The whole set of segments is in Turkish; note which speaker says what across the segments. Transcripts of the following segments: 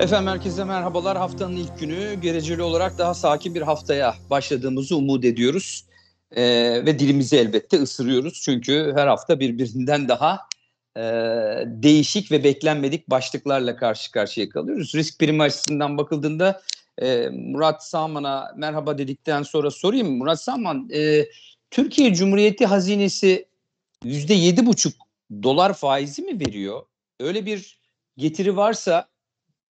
Speaker 1: Efendim herkese merhabalar. Haftanın ilk günü gereceli olarak daha sakin bir haftaya başladığımızı umut ediyoruz. Ee, ve dilimizi elbette ısırıyoruz. Çünkü her hafta birbirinden daha e, değişik ve beklenmedik başlıklarla karşı karşıya kalıyoruz. Risk primi açısından bakıldığında e, Murat Salman'a merhaba dedikten sonra sorayım. Murat Salman e, Türkiye Cumhuriyeti hazinesi yüzde yedi buçuk dolar faizi mi veriyor? Öyle bir getiri varsa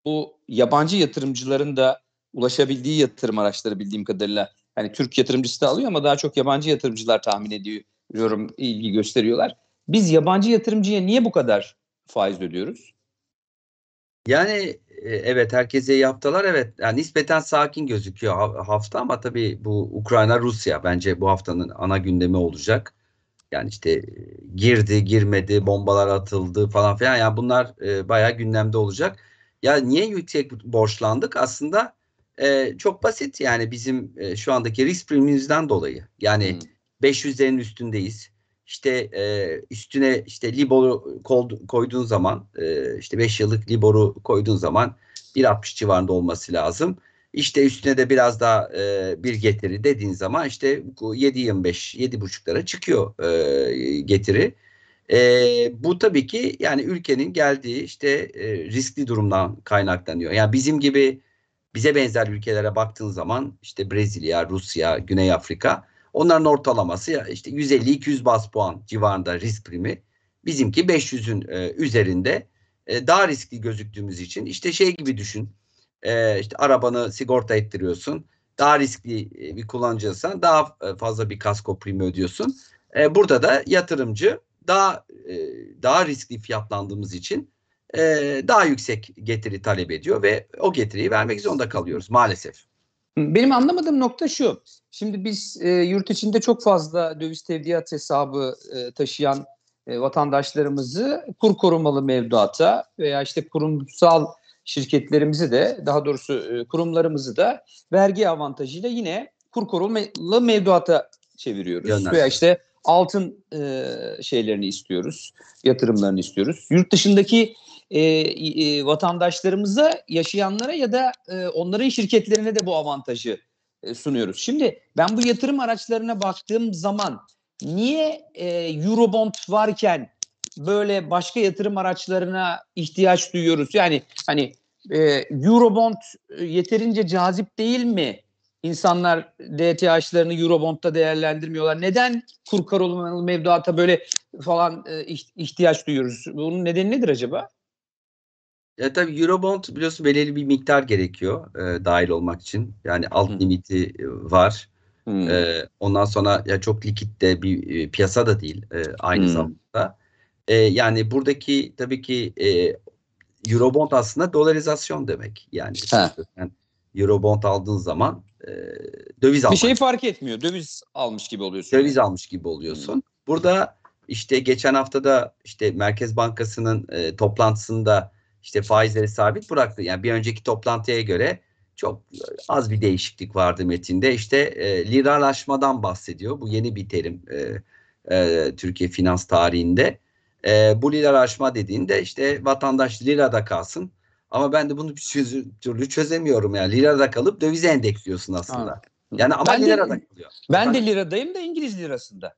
Speaker 1: bu yabancı yatırımcıların da ulaşabildiği yatırım araçları bildiğim kadarıyla. Yani Türk yatırımcısı da alıyor ama daha çok yabancı yatırımcılar tahmin ediyorum ilgi gösteriyorlar. Biz yabancı yatırımcıya niye bu kadar faiz ödüyoruz? Yani e, evet herkese yaptılar evet yani nispeten sakin gözüküyor hafta ama tabii bu Ukrayna Rusya bence bu haftanın ana gündemi olacak. Yani işte e, girdi girmedi bombalar atıldı falan filan yani bunlar e, bayağı gündemde olacak. Ya niye yüksek borçlandık aslında e, çok basit yani bizim e, şu andaki risk primimizden dolayı yani hmm. 500'lerin üstündeyiz işte e, üstüne işte Libor'u koyduğun zaman e, işte 5 yıllık Libor'u koyduğun zaman 1.60 civarında olması lazım. İşte üstüne de biraz daha e, bir getiri dediğin zaman işte 7.25 7.5'lara çıkıyor e, getiri. E, bu tabii ki yani ülkenin geldiği işte e, riskli durumdan kaynaklanıyor. Yani bizim gibi bize benzer ülkelere baktığın zaman işte Brezilya, Rusya, Güney Afrika Onların ortalaması ya işte 150-200 bas puan civarında risk primi. Bizimki 500'ün e, üzerinde e, daha riskli gözüktüğümüz için işte şey gibi düşün. E, işte arabanı sigorta ettiriyorsun. Daha riskli e, bir kullanıcıysan daha e, fazla bir kasko primi ödüyorsun. E, burada da yatırımcı daha e, daha riskli fiyatlandığımız için e, daha yüksek getiri talep ediyor ve o getiriyi vermek zorunda kalıyoruz maalesef. Benim anlamadığım nokta şu. Şimdi biz e, yurt içinde çok fazla döviz tevdiat hesabı e, taşıyan e, vatandaşlarımızı kur korumalı mevduata veya işte kurumsal şirketlerimizi de daha doğrusu e, kurumlarımızı da vergi avantajıyla yine kur korumalı mevduata çeviriyoruz. Yönlendir. Veya işte altın e, şeylerini istiyoruz, yatırımlarını istiyoruz. Yurt dışındaki e, e, vatandaşlarımıza, yaşayanlara ya da e, onların şirketlerine de bu avantajı e, sunuyoruz. Şimdi ben bu yatırım araçlarına baktığım zaman niye e, Eurobond varken böyle başka yatırım araçlarına ihtiyaç duyuyoruz? Yani hani e, Eurobond e, yeterince cazip değil mi? İnsanlar DTH'larını Eurobond'da değerlendirmiyorlar. Neden kur karolamalı mevduata böyle falan e, ihtiyaç duyuyoruz? Bunun nedeni nedir acaba? Ya e, tabii Eurobond biliyorsun belirli bir miktar gerekiyor e, dahil olmak için. Yani alt limiti e, var. Hmm. E, ondan sonra ya çok likit de bir e, piyasa da değil e, aynı hmm. zamanda. E, yani buradaki tabii ki e, Eurobond aslında dolarizasyon demek. Yani, yani Eurobond aldığın zaman e, döviz almak. Bir şey fark etmiyor. Döviz almış gibi oluyorsun. Döviz yani. almış gibi oluyorsun. Hmm. Burada işte geçen hafta da işte Merkez Bankası'nın e, toplantısında işte faizleri sabit bıraktı. Yani bir önceki toplantıya göre çok az bir değişiklik vardı metinde. İşte e, liralaşmadan bahsediyor. Bu yeni bir terim e, e, Türkiye finans tarihinde. E, bu liralaşma dediğinde işte vatandaş lirada kalsın. Ama ben de bunu bir türlü çözemiyorum yani. Lirada kalıp dövize endeksliyorsun aslında. Ha. Yani ama ben lirada de, kalıyor. Ben Bak. de liradayım da İngiliz lirasında.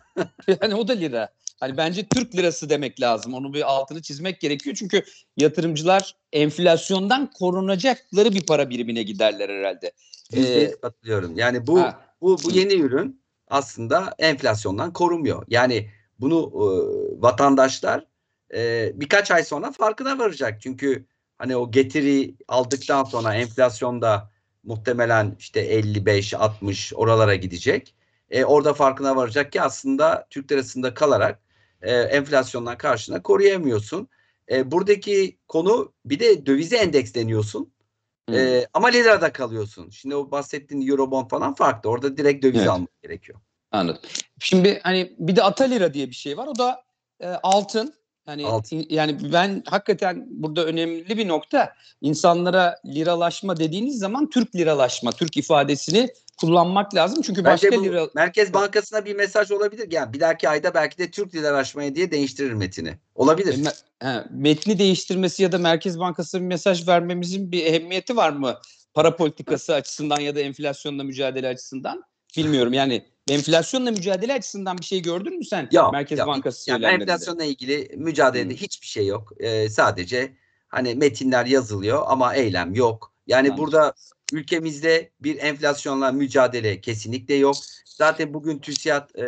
Speaker 1: yani o da lira. Hani bence Türk lirası demek lazım. Onu bir altını çizmek gerekiyor. Çünkü yatırımcılar enflasyondan korunacakları bir para birimine giderler herhalde. Ee, katılıyorum. Yani bu ha. bu bu yeni ürün aslında enflasyondan korumuyor. Yani bunu e, vatandaşlar e, birkaç ay sonra farkına varacak. Çünkü hani o getiri aldıktan sonra enflasyonda muhtemelen işte 55 60 oralara gidecek. E, orada farkına varacak ki aslında Türk lirasında kalarak e, enflasyondan karşına koruyamıyorsun. E, buradaki konu bir de dövize endeksleniyorsun. E, ama lirada kalıyorsun. Şimdi o bahsettiğin Eurobond falan farklı. Orada direkt döviz evet. almak gerekiyor. Anladım. Şimdi hani bir de ata lira diye bir şey var. O da e, altın. Yani altın. yani ben hakikaten burada önemli bir nokta. İnsanlara liralaşma dediğiniz zaman Türk liralaşma, Türk ifadesini kullanmak lazım. Çünkü Bence başka bu, lira... Merkez Bankası'na bir mesaj olabilir. Yani bir dahaki ayda belki de Türk liralaşmaya diye değiştirir metini. Olabilir. E, metni değiştirmesi ya da Merkez Bankası'na bir mesaj vermemizin bir ehemmiyeti var mı? Para politikası açısından ya da enflasyonla mücadele açısından? Bilmiyorum yani enflasyonla mücadele açısından bir şey gördün mü sen? Yok, Merkez yok, Bankası yani enflasyonla ilgili mücadelede hmm. hiçbir şey yok. Ee, sadece hani metinler yazılıyor ama eylem yok. Yani Anladım. burada Ülkemizde bir enflasyonla mücadele kesinlikle yok. Zaten bugün TÜSİAD e,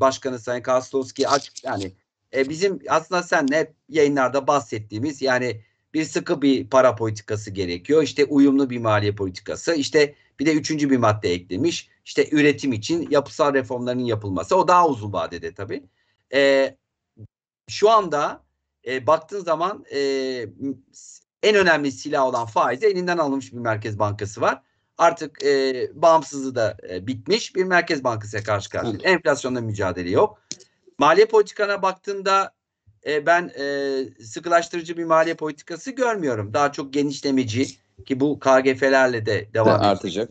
Speaker 1: Başkanı Sayın Kastowski açık yani e, bizim aslında sen hep yayınlarda bahsettiğimiz yani bir sıkı bir para politikası gerekiyor. İşte uyumlu bir maliye politikası. İşte bir de üçüncü bir madde eklemiş. İşte üretim için yapısal reformların yapılması. O daha uzun vadede tabii. E, şu anda e, baktığın zaman e, en önemli silah olan faizi elinden alınmış bir merkez bankası var. Artık e, bağımsızlığı da e, bitmiş bir merkez bankasıya karşı karşıya. Evet. Enflasyonla mücadele yok. Maliye politikana baktığında e, ben e, sıkılaştırıcı bir maliye politikası görmüyorum. Daha çok genişlemeci ki bu KGF'lerle de devam de artacak.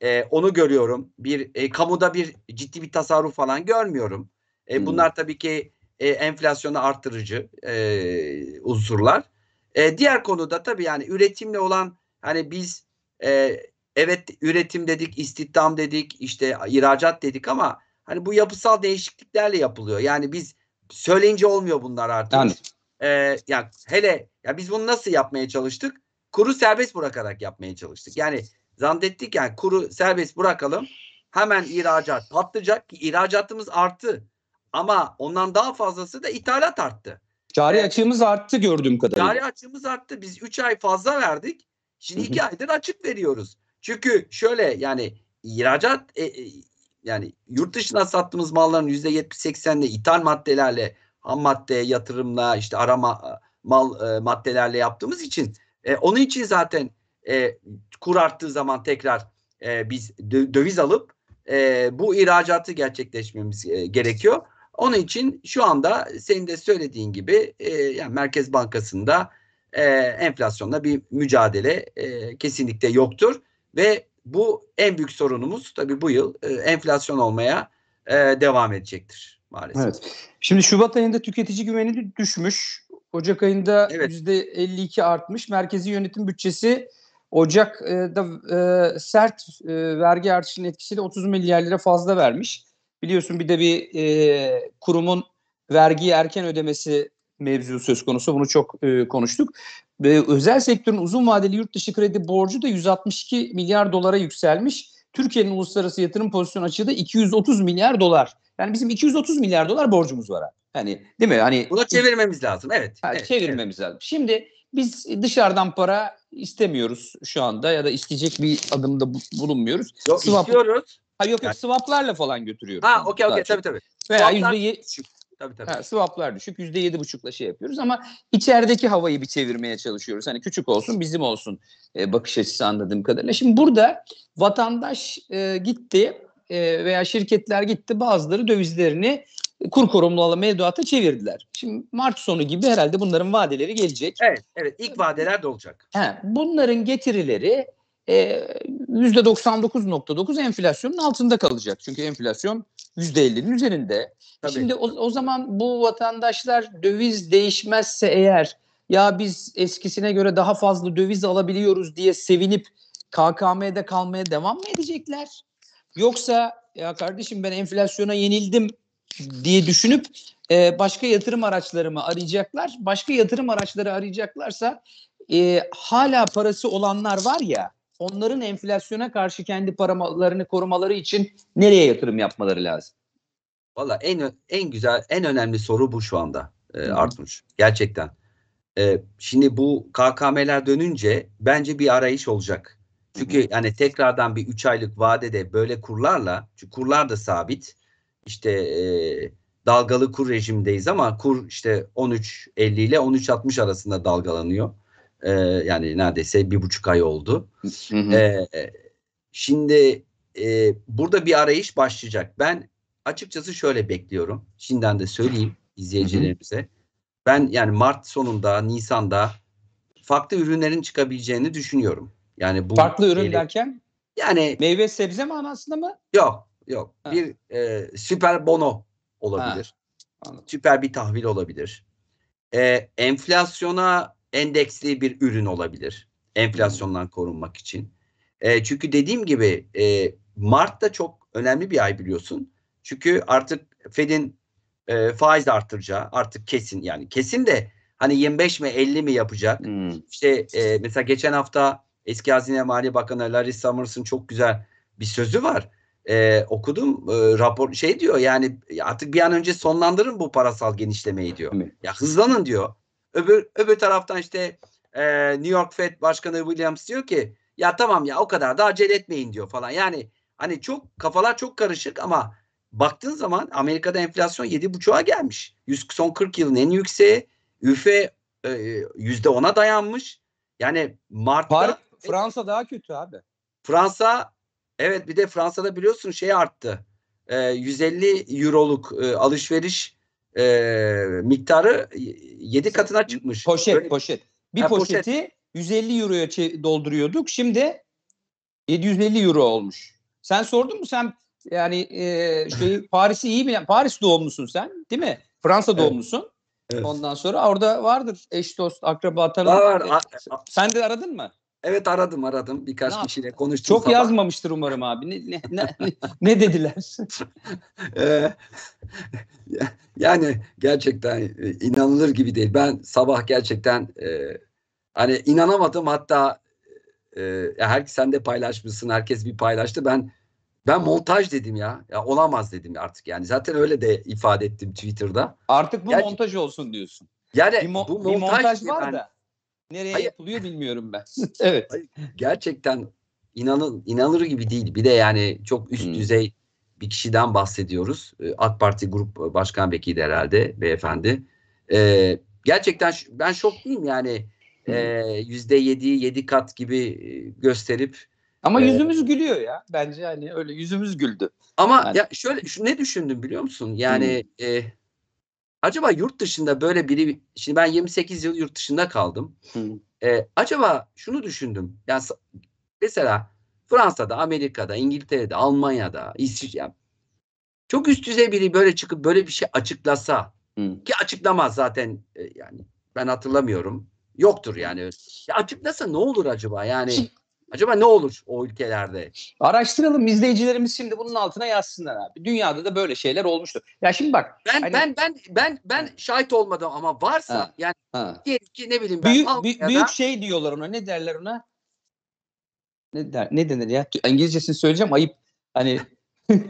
Speaker 1: E, onu görüyorum. Bir e, kamuda bir ciddi bir tasarruf falan görmüyorum. E, hmm. Bunlar tabii ki e, enflasyonu arttırıcı e, unsurlar. E, diğer konuda tabii yani üretimle olan hani biz e, evet üretim dedik, istihdam dedik, işte ihracat dedik ama hani bu yapısal değişikliklerle yapılıyor. Yani biz söyleyince olmuyor bunlar artık. Yani. Ee, ya hele ya biz bunu nasıl yapmaya çalıştık? Kuru serbest bırakarak yapmaya çalıştık. Yani zannettik yani kuru serbest bırakalım. Hemen ihracat patlayacak. ihracatımız arttı. Ama ondan daha fazlası da ithalat arttı. Cari evet. açığımız arttı gördüğüm kadarıyla. Cari açığımız arttı. Biz 3 ay fazla verdik. Şimdi 2 aydır açık veriyoruz. Çünkü şöyle yani ihracat e, e, yani yurt dışına sattığımız malların yüzde yetmiş seksenle ithal maddelerle ham madde yatırımla işte arama mal e, maddelerle yaptığımız için e, onun için zaten e, kur arttığı zaman tekrar e, biz döviz alıp e, bu ihracatı gerçekleşmemiz e, gerekiyor. Onun için şu anda senin de söylediğin gibi e, yani Merkez Bankası'nda e, enflasyonla bir mücadele e, kesinlikle yoktur ve bu en büyük sorunumuz tabii bu yıl e, enflasyon olmaya e, devam edecektir maalesef. Evet. Şimdi Şubat ayında tüketici güveni düşmüş. Ocak ayında evet. %52 artmış. Merkezi yönetim bütçesi Ocak'da e, sert e, vergi artışının etkisiyle 30 milyar lira fazla vermiş. Biliyorsun bir de bir e, kurumun vergiyi erken ödemesi mevzu söz konusu. Bunu çok e, konuştuk. Ve özel sektörün uzun vadeli yurt dışı kredi borcu da 162 milyar dolara yükselmiş. Türkiye'nin uluslararası yatırım pozisyonu açığı da 230 milyar dolar. Yani bizim 230 milyar dolar borcumuz var abi. Hani değil mi? Hani bunu çevirmemiz lazım. Evet. Ha, evet çevirmemiz evet. lazım. Şimdi biz dışarıdan para istemiyoruz şu anda ya da isteyecek bir adımda bulunmuyoruz. Yok, Swap... istiyoruz. Ha yok yok yani. swaplarla falan götürüyoruz. Ha okey okey tabii tabii. Veya yüzde ye- Tabii, tabii. Ha, swaplar düşük. Yüzde yedi buçukla şey yapıyoruz ama içerideki havayı bir çevirmeye çalışıyoruz. Hani küçük olsun bizim olsun e, bakış açısı anladığım kadarıyla. Şimdi burada vatandaş e, gitti e, veya şirketler gitti bazıları dövizlerini kur korumlu ala mevduata çevirdiler. Şimdi Mart sonu gibi herhalde bunların vadeleri gelecek. Evet, evet ilk vadeler de olacak. He, bunların getirileri e, %99.9 enflasyonun altında kalacak. Çünkü enflasyon %50'nin üzerinde. Tabii. Şimdi o, o zaman bu vatandaşlar döviz değişmezse eğer ya biz eskisine göre daha fazla döviz alabiliyoruz diye sevinip KKM'de kalmaya devam mı edecekler? Yoksa ya kardeşim ben enflasyona yenildim diye düşünüp e, başka yatırım araçlarımı arayacaklar. Başka yatırım araçları arayacaklarsa e, hala parası olanlar var ya onların enflasyona karşı kendi paralarını korumaları için nereye yatırım yapmaları lazım? Valla en en güzel, en önemli soru bu şu anda e, Artunç. Gerçekten. E, şimdi bu KKM'ler dönünce bence bir arayış olacak. Çünkü yani tekrardan bir üç aylık vadede böyle kurlarla, çünkü kurlar da sabit. İşte e, dalgalı kur rejimdeyiz ama kur işte 13.50 ile 13.60 arasında dalgalanıyor. E, yani neredeyse bir buçuk ay oldu. E, şimdi e, burada bir arayış başlayacak. Ben açıkçası şöyle bekliyorum. Şimdiden de söyleyeyim izleyicilerimize. Ben yani Mart sonunda, Nisan'da farklı ürünlerin çıkabileceğini düşünüyorum. Yani bu farklı ürün şeyle, derken yani meyve sebze manasında mı? Yok, yok. Ha. Bir e, süper bono olabilir. Ha. Süper bir tahvil olabilir. E, enflasyona endeksli bir ürün olabilir enflasyondan korunmak için. E, çünkü dediğim gibi e, Mart da çok önemli bir ay biliyorsun. Çünkü artık Fed'in e, faiz artıracağı artık kesin yani kesin de hani 25 mi 50 mi yapacak. Hmm. İşte e, mesela geçen hafta eski Hazine Maliye Bakanı Larry Summers'ın çok güzel bir sözü var. E, okudum e, rapor şey diyor yani artık bir an önce sonlandırın bu parasal genişlemeyi diyor. Evet. Ya hızlanın diyor. Öbür, öbür taraftan işte e, New York Fed Başkanı Williams diyor ki ya tamam ya o kadar da acele etmeyin diyor falan. Yani hani çok kafalar çok karışık ama baktığın zaman Amerika'da enflasyon 7.5'a gelmiş. 100, son 40 yılın en yükseği. Üfe yüzde %10'a dayanmış. Yani Mart'ta Fark, Fransa daha kötü abi. Fransa evet bir de Fransa'da biliyorsun şey arttı. E, 150 euroluk e, alışveriş e, miktarı 7 katına çıkmış. Poşet Öyle, poşet. Bir ha, poşeti poşet. 150 euroya dolduruyorduk. Şimdi 750 euro olmuş. Sen sordun mu sen yani e, şeyi Paris'i iyi bilen Paris doğumlusun sen değil mi? Fransa doğumlusun. Evet. Evet. Ondan sonra orada vardır eş dost akraba tanıdık. Var, var. E, sen de aradın mı? Evet aradım aradım birkaç ne kişiyle konuştum. Çok sabah. yazmamıştır umarım abi. Ne, ne, ne, ne dediler? Ee, yani gerçekten e, inanılır gibi değil. Ben sabah gerçekten e, hani inanamadım hatta e, herkes sen de paylaşmışsın herkes bir paylaştı. Ben ben montaj dedim ya. Ya olamaz dedim artık yani. Zaten öyle de ifade ettim Twitter'da. Artık bu Gerçi, montaj olsun diyorsun. Yani bir mo- bu montaj, bir montaj var yani, da Nereye Hayır. yapılıyor bilmiyorum ben. evet. Hayır, gerçekten inanın inanılır gibi değil. Bir de yani çok üst hmm. düzey bir kişiden bahsediyoruz. Ee, AK Parti Grup Başkan Vekili herhalde beyefendi. Ee, gerçekten ben şoktayım yani ee, yüzde yedi yedi kat gibi e, gösterip ama ee, yüzümüz gülüyor ya bence yani öyle yüzümüz güldü. Ama yani. ya şöyle şu, ne düşündüm biliyor musun? Yani hmm. e, acaba yurt dışında böyle biri şimdi ben 28 yıl yurt dışında kaldım. Hı. Ee, acaba şunu düşündüm. Yani mesela Fransa'da, Amerika'da, İngiltere'de, Almanya'da, İsviçre çok üst düzey biri böyle çıkıp böyle bir şey açıklasa Hı. ki açıklamaz zaten e, yani ben hatırlamıyorum. Yoktur yani. Ya açıklasa ne olur acaba yani? Acaba ne olur o ülkelerde? Araştıralım izleyicilerimiz şimdi bunun altına yazsınlar abi. Dünyada da böyle şeyler olmuştu. Ya şimdi bak. Ben hani... ben ben ben ben şahit olmadım ama varsa ha. yani ha. diyelim ki ne bileyim ben büyük, Almanya'da... büyük şey diyorlar ona. Ne derler ona? Ne der ne denir ya? İngilizcesini söyleyeceğim ayıp. Hani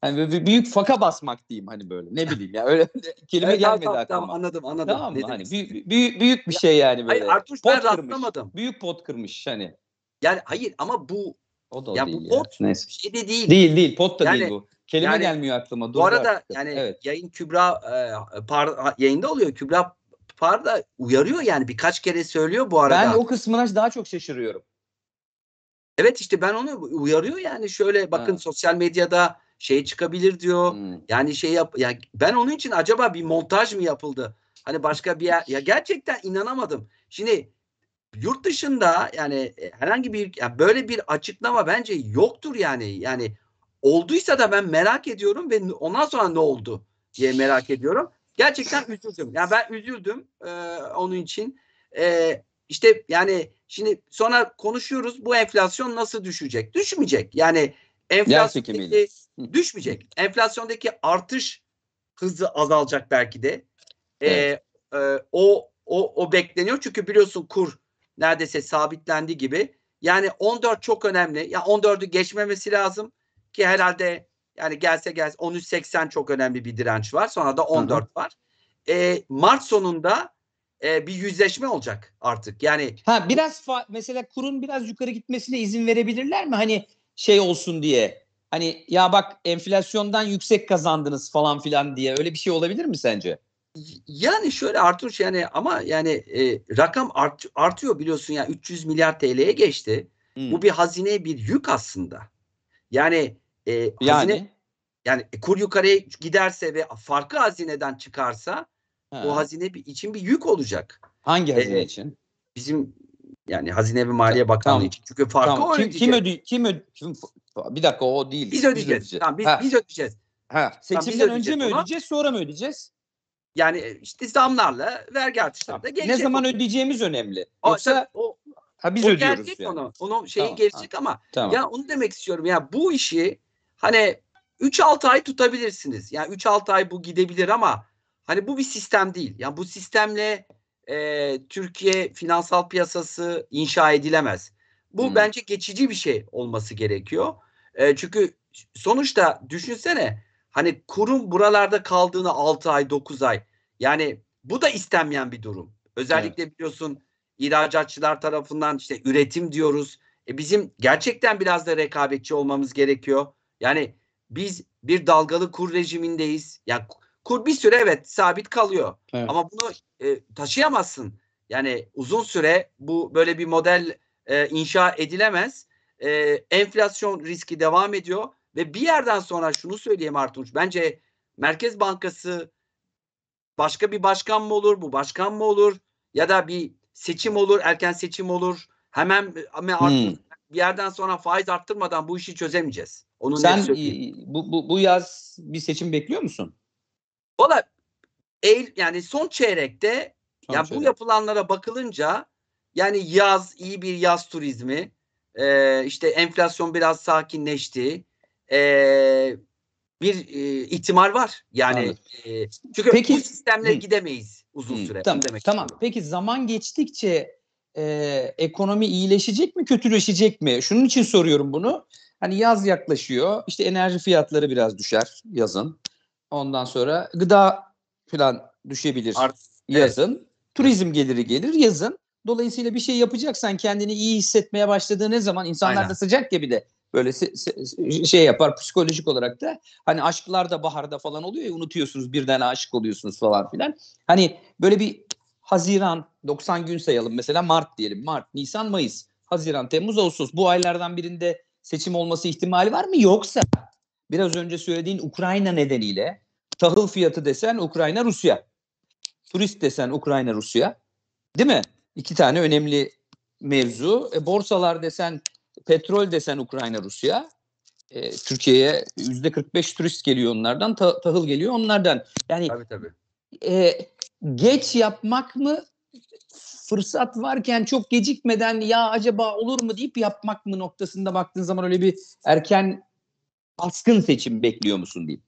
Speaker 1: Hani büyük faka basmak diyeyim hani böyle. Ne bileyim ya öyle kelime evet, gelmedi tamam, aklıma. Tamam anladım anladım. Tamam mı? Hani büyük, büyük, büyük bir şey yani böyle. Hayır Artuş pot ben kırmış. Büyük pot kırmış hani. Yani hayır ama bu o da o ya değil bu pot ya. şey de değil. Değil değil pot da yani, değil bu. Kelime yani, gelmiyor aklıma. Dur bu arada artık. yani evet. yayın Kübra e, par, yayında oluyor. Kübra Par da uyarıyor yani birkaç kere söylüyor bu arada. Ben o kısmına daha çok şaşırıyorum. Evet işte ben onu uyarıyor yani şöyle bakın ha. sosyal medyada şey çıkabilir diyor. Hmm. Yani şey yap yani ben onun için acaba bir montaj mı yapıldı? Hani başka bir yer ya gerçekten inanamadım. Şimdi yurt dışında yani e, herhangi bir yani böyle bir açıklama bence yoktur yani. Yani olduysa da ben merak ediyorum ve ondan sonra ne oldu diye merak ediyorum. Gerçekten üzüldüm. Yani ben üzüldüm e, onun için. E, işte yani şimdi sonra konuşuyoruz bu enflasyon nasıl düşecek? Düşmeyecek. Yani enflasyondaki düşmeyecek. Enflasyondaki artış hızı azalacak belki de. E, evet. e, o o o bekleniyor çünkü biliyorsun kur neredeyse sabitlendi gibi. Yani 14 çok önemli. Ya yani 14'ü geçmemesi lazım ki herhalde yani gelse gelse 13.80 çok önemli bir direnç var. Sonra da 14 Hı-hı. var. E, Mart sonunda e, bir yüzleşme olacak artık. Yani ha biraz fa- mesela kurun biraz yukarı gitmesine izin verebilirler mi? Hani şey olsun diye. Hani ya bak enflasyondan yüksek kazandınız falan filan diye öyle bir şey olabilir mi sence? yani şöyle Artur yani ama yani e, rakam art, artıyor biliyorsun yani 300 milyar TL'ye geçti. Hmm. Bu bir hazine bir yük aslında. Yani e, yani. hazine yani e, kur yukarıya giderse ve farkı hazineden çıkarsa ha. o hazine bir, için bir yük olacak. Hangi e, hazine ee, için? Bizim yani Hazine ve Maliye Bakanlığı tamam. için. Çünkü farkı tamam. o kim, ödeyecek. Kim, öde, kim, öde, bir dakika o değil. Biz ödeyeceğiz. Biz ödeyeceğiz. Tamam, biz, biz ödeyeceğiz. Ha. Seçimden tamam, önce mi ödeyeceğiz sonra mı ödeyeceğiz? Yani e, işte zamlarla vergi artışları gelecek. Ne zaman o. ödeyeceğimiz önemli. Yoksa o, ha, biz o ödüyoruz. Gelecek yani. onu. Onun şeyi tamam, şey gelecek ha, ama tamam. ya onu demek istiyorum. Ya bu işi hani 3-6 ay tutabilirsiniz. Yani 3-6 ay bu gidebilir ama hani bu bir sistem değil. Yani bu sistemle e, Türkiye finansal piyasası inşa edilemez. Bu hmm. bence geçici bir şey olması gerekiyor. E, çünkü sonuçta düşünsene Hani kurum buralarda kaldığını 6 ay 9 ay yani bu da istenmeyen bir durum. Özellikle evet. biliyorsun ihracatçılar tarafından işte üretim diyoruz. E bizim gerçekten biraz da rekabetçi olmamız gerekiyor. Yani biz bir dalgalı kur rejimindeyiz. Yani kur bir süre evet sabit kalıyor. Evet. Ama bunu e, taşıyamazsın. Yani uzun süre bu böyle bir model e, inşa edilemez. E, enflasyon riski devam ediyor. Ve bir yerden sonra şunu söyleyeyim Artunç. Bence Merkez Bankası başka bir başkan mı olur? Bu başkan mı olur? Ya da bir seçim olur, erken seçim olur. Hemen ama hmm. bir yerden sonra faiz arttırmadan bu işi çözemeyeceğiz. Onu Sen bu, bu, bu yaz bir seçim bekliyor musun? Valla yani son çeyrekte son yani çeyrek. bu yapılanlara bakılınca yani yaz iyi bir yaz turizmi, e, işte enflasyon biraz sakinleşti e, bir e, ihtimal var. Yani e, çünkü Peki, bu sistemle hı. gidemeyiz uzun hı. süre. Tamam. Demek tamam. Peki zaman geçtikçe e, ekonomi iyileşecek mi, kötüleşecek mi? Şunun için soruyorum bunu. Hani yaz yaklaşıyor. İşte enerji fiyatları biraz düşer yazın. Ondan sonra gıda falan düşebilir Art, yazın. Evet. Turizm geliri gelir yazın. Dolayısıyla bir şey yapacaksan kendini iyi hissetmeye başladığı ne zaman insanlar Aynen. da sıcak ya bir de böyle şey yapar psikolojik olarak da hani aşklarda baharda falan oluyor ya unutuyorsunuz birden aşık oluyorsunuz falan filan. Hani böyle bir Haziran 90 gün sayalım mesela Mart diyelim. Mart, Nisan, Mayıs, Haziran, Temmuz, Ağustos bu aylardan birinde seçim olması ihtimali var mı? Yoksa biraz önce söylediğin Ukrayna nedeniyle tahıl fiyatı desen Ukrayna Rusya. Turist desen Ukrayna Rusya. Değil mi? İki tane önemli mevzu. E, borsalar desen petrol desen Ukrayna Rusya e, Türkiye'ye yüzde 45 turist geliyor onlardan ta, tahıl geliyor onlardan yani tabii, tabii. E, geç yapmak mı fırsat varken çok gecikmeden ya acaba olur mu deyip yapmak mı noktasında baktığın zaman öyle bir erken baskın seçim bekliyor musun diyeyim.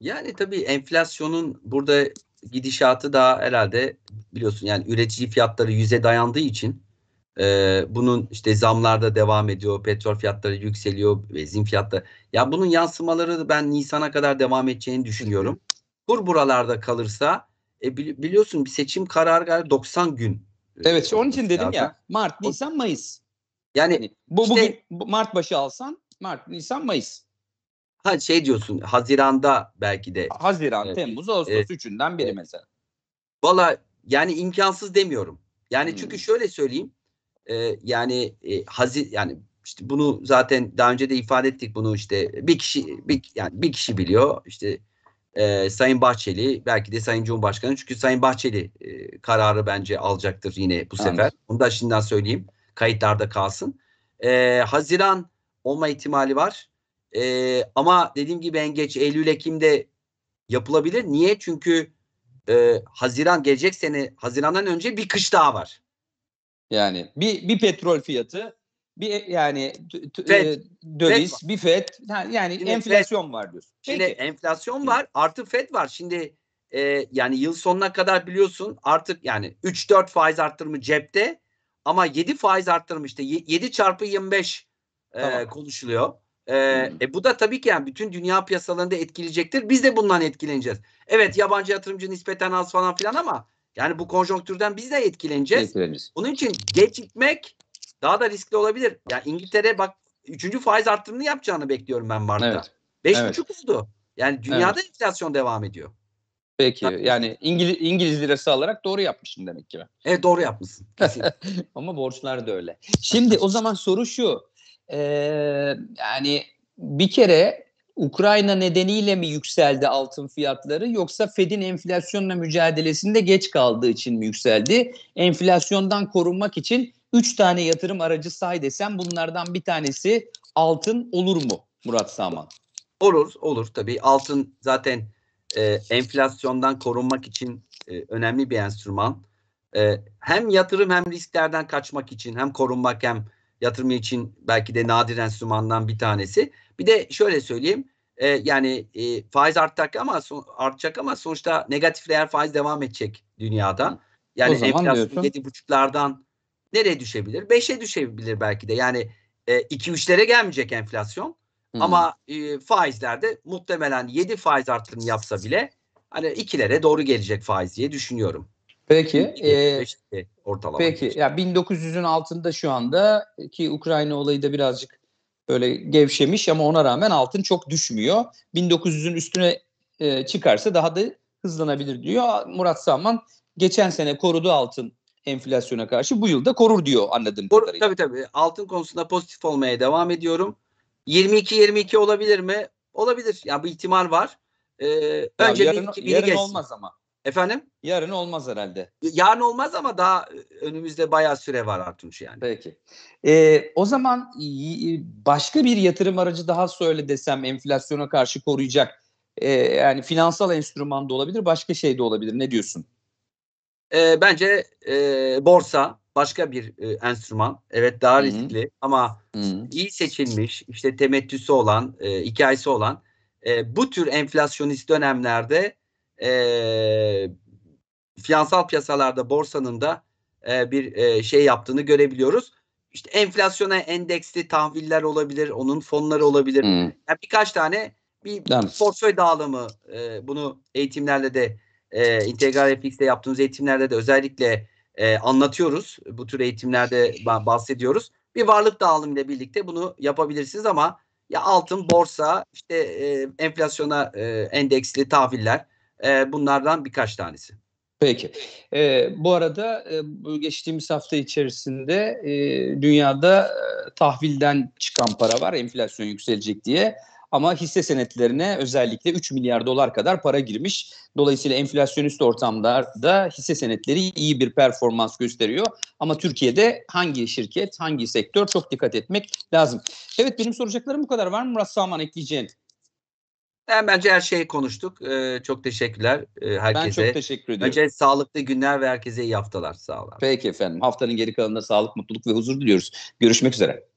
Speaker 1: Yani tabii enflasyonun burada gidişatı daha herhalde biliyorsun yani üretici fiyatları yüze dayandığı için ee, bunun işte zamlarda devam ediyor, petrol fiyatları yükseliyor, benzin fiyatları. Ya bunun yansımaları ben Nisan'a kadar devam edeceğini düşünüyorum. Kur buralarda kalırsa e, bili biliyorsun bir seçim kararı 90 gün. E, evet, işte onun için dedim ya. Mart, Nisan, Mayıs. Yani, yani bu işte, bugün Mart başı alsan Mart, Nisan, Mayıs. Ha şey diyorsun Haziran'da belki de. Haziran, e, Temmuz, Ağustos e, üçünden biri e, mesela. Valla yani imkansız demiyorum. Yani hmm. çünkü şöyle söyleyeyim e, yani e, hazin yani işte bunu zaten daha önce de ifade ettik bunu işte bir kişi bir yani bir kişi biliyor işte e, Sayın Bahçeli belki de Sayın Cumhurbaşkanı çünkü Sayın Bahçeli e, kararı bence alacaktır yine bu sefer. Evet. Onu da şimdiden söyleyeyim. Kayıtlarda kalsın. E, Haziran olma ihtimali var. E, ama dediğim gibi en geç Eylül Ekim'de yapılabilir. Niye? Çünkü e, Haziran gelecek sene Haziran'dan önce bir kış daha var. Yani bir, bir petrol fiyatı, bir e, yani FED. E, döviz, FED bir FED. Yani Yine enflasyon FED. var diyorsun. Peki. Şimdi enflasyon var artı FED var. Şimdi e, yani yıl sonuna kadar biliyorsun artık yani 3-4 faiz arttırımı cepte ama 7 faiz arttırımı işte 7 çarpı 25 e, tamam. konuşuluyor. E, e, bu da tabii ki yani bütün dünya piyasalarında etkileyecektir. Biz de bundan etkileneceğiz. Evet yabancı yatırımcı nispeten az falan filan ama yani bu konjonktürden biz de etkileneceğiz. etkileneceğiz. Bunun için geç gitmek daha da riskli olabilir. Yani İngiltere bak 3. faiz arttırımını yapacağını bekliyorum ben Mart'ta. Evet. 5,5 evet. oldu. Yani dünyada evet. enflasyon devam ediyor. Peki Tabii. yani İngiliz, İngiliz lirası alarak doğru yapmışsın demek ki. Ben. Evet doğru yapmışsın. Ama borçlar da öyle. Şimdi o zaman soru şu. Ee, yani bir kere Ukrayna nedeniyle mi yükseldi altın fiyatları yoksa Fed'in enflasyonla mücadelesinde geç kaldığı için mi yükseldi? Enflasyondan korunmak için 3 tane yatırım aracı say desem bunlardan bir tanesi altın olur mu Murat Saman? Olur, olur tabii. Altın zaten e, enflasyondan korunmak için e, önemli bir enstrüman. E, hem yatırım hem risklerden kaçmak için hem korunmak hem yatırım için belki de nadir enstrümandan bir tanesi. Bir de şöyle söyleyeyim. E, yani e, faiz artacak ama son, artacak ama sonuçta negatif reel faiz devam edecek dünyada.
Speaker 2: Yani enflasyon yedi
Speaker 1: nereye düşebilir? 5'e düşebilir belki de. Yani e, iki üçlere gelmeyecek enflasyon. Hmm. Ama e, faizlerde muhtemelen 7 faiz artırımı yapsa bile hani ikilere doğru gelecek faiz diye düşünüyorum. Peki. E, ortalama. Peki. Ya 1900'ün altında şu anda ki Ukrayna olayı da birazcık böyle gevşemiş ama ona rağmen altın çok düşmüyor. 1900'ün üstüne e, çıkarsa daha da hızlanabilir diyor. Murat Salman geçen sene korudu altın enflasyona karşı bu yılda korur diyor anladığım Kor- kadarıyla. Tabii tabii altın konusunda pozitif olmaya devam ediyorum. 22-22 olabilir mi? Olabilir. Ya yani bu ihtimal var. Ee, önce yarın, 22 yarın olmaz ama. Efendim? Yarın olmaz herhalde. Yarın olmaz ama daha önümüzde bayağı süre var Artunç yani. Peki. Ee, o zaman başka bir yatırım aracı daha söyle desem enflasyona karşı koruyacak. Ee, yani finansal enstrüman da olabilir, başka şey de olabilir. Ne diyorsun? Ee, bence e, borsa başka bir e, enstrüman. Evet daha Hı-hı. riskli ama Hı-hı. iyi seçilmiş, işte temettüsü olan, e, hikayesi olan e, bu tür enflasyonist dönemlerde e, finansal piyasalarda borsanın da e, bir e, şey yaptığını görebiliyoruz. İşte enflasyona endeksli tahviller olabilir, onun fonları olabilir. Hmm. Yani birkaç tane bir Değil portföy dağılımı e, bunu eğitimlerde de e, Integral FX'te yaptığımız eğitimlerde de özellikle e, anlatıyoruz. Bu tür eğitimlerde bahsediyoruz. Bir varlık dağılımı ile birlikte bunu yapabilirsiniz ama ya altın, borsa, işte e, enflasyona e, endeksli tahviller e, bunlardan birkaç tanesi. Peki. E, bu arada e, geçtiğimiz hafta içerisinde e, dünyada e, tahvilden çıkan para var enflasyon yükselecek diye. Ama hisse senetlerine özellikle 3 milyar dolar kadar para girmiş. Dolayısıyla enflasyonist ortamlarda hisse senetleri iyi bir performans gösteriyor. Ama Türkiye'de hangi şirket, hangi sektör çok dikkat etmek lazım. Evet benim soracaklarım bu kadar. Var mı Murat Salman ekleyeceğin? Yani bence her şeyi konuştuk. Ee, çok teşekkürler ee, herkese. Ben çok teşekkür ediyorum. Önce sağlıklı günler ve herkese iyi haftalar. Sağ olun. Peki efendim. Haftanın geri kalanında sağlık, mutluluk ve huzur diliyoruz. Görüşmek üzere.